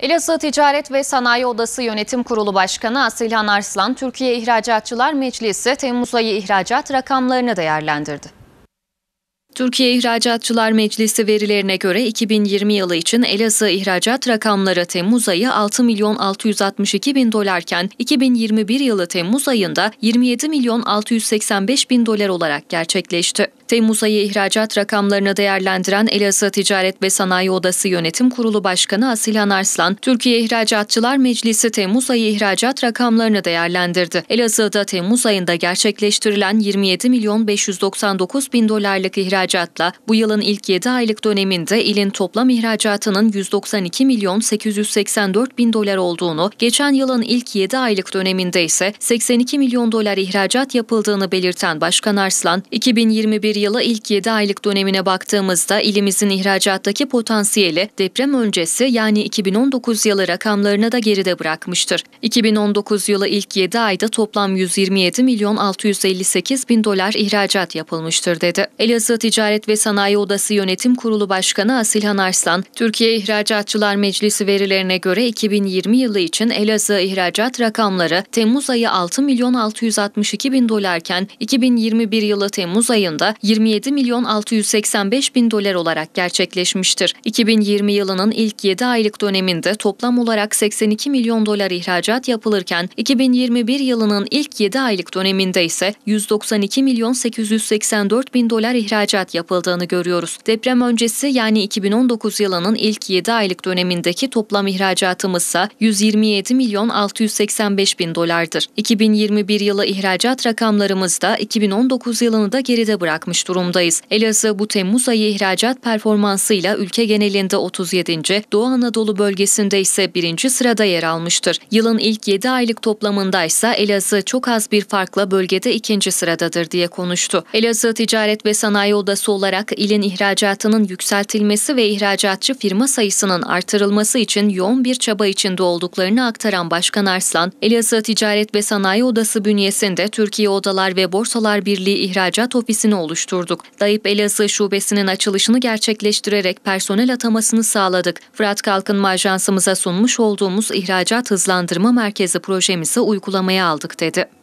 Elazığ Ticaret ve Sanayi Odası Yönetim Kurulu Başkanı Asilhan Arslan, Türkiye İhracatçılar Meclisi Temmuz ayı ihracat rakamlarını değerlendirdi. Türkiye İhracatçılar Meclisi verilerine göre 2020 yılı için Elazığ ihracat rakamları Temmuz ayı 6 milyon 662 bin dolarken 2021 yılı Temmuz ayında 27 milyon 685 bin dolar olarak gerçekleşti. Temmuz ayı ihracat rakamlarını değerlendiren Elazığ Ticaret ve Sanayi Odası Yönetim Kurulu Başkanı Asilhan Arslan, Türkiye İhracatçılar Meclisi Temmuz ayı ihracat rakamlarını değerlendirdi. Elazığ'da Temmuz ayında gerçekleştirilen 27 milyon 599 bin dolarlık ihracat ihracatla bu yılın ilk 7 aylık döneminde ilin toplam ihracatının 192 milyon 884 bin dolar olduğunu, geçen yılın ilk 7 aylık döneminde ise 82 milyon dolar ihracat yapıldığını belirten Başkan Arslan, 2021 yılı ilk 7 aylık dönemine baktığımızda ilimizin ihracattaki potansiyeli deprem öncesi yani 2019 yılı rakamlarını da geride bırakmıştır. 2019 yılı ilk 7 ayda toplam 127 milyon 658 bin dolar ihracat yapılmıştır dedi. Elazığ Ticaret Ticaret ve Sanayi Odası Yönetim Kurulu Başkanı Asilhan Arslan, Türkiye İhracatçılar Meclisi verilerine göre 2020 yılı için Elazığ ihracat rakamları Temmuz ayı 6 milyon 662 bin dolarken 2021 yılı Temmuz ayında 27 milyon 685 bin dolar olarak gerçekleşmiştir. 2020 yılının ilk 7 aylık döneminde toplam olarak 82 milyon dolar ihracat yapılırken 2021 yılının ilk 7 aylık döneminde ise 192 milyon 884 bin dolar ihracat tahsilat yapıldığını görüyoruz. Deprem öncesi yani 2019 yılının ilk 7 aylık dönemindeki toplam ihracatımızsa 127 milyon 685 bin dolardır. 2021 yılı ihracat rakamlarımızda 2019 yılını da geride bırakmış durumdayız. Elazığ bu Temmuz ayı ihracat performansıyla ülke genelinde 37. Doğu Anadolu bölgesinde ise 1. sırada yer almıştır. Yılın ilk 7 aylık toplamında ise Elazığ çok az bir farkla bölgede 2. sıradadır diye konuştu. Elazığ Ticaret ve Sanayi Odası damgası olarak ilin ihracatının yükseltilmesi ve ihracatçı firma sayısının artırılması için yoğun bir çaba içinde olduklarını aktaran Başkan Arslan, Elazığ Ticaret ve Sanayi Odası bünyesinde Türkiye Odalar ve Borsalar Birliği İhracat Ofisi'ni oluşturduk. Dayıp Elazığ Şubesi'nin açılışını gerçekleştirerek personel atamasını sağladık. Fırat Kalkınma Ajansımıza sunmuş olduğumuz ihracat hızlandırma merkezi projemizi uygulamaya aldık dedi.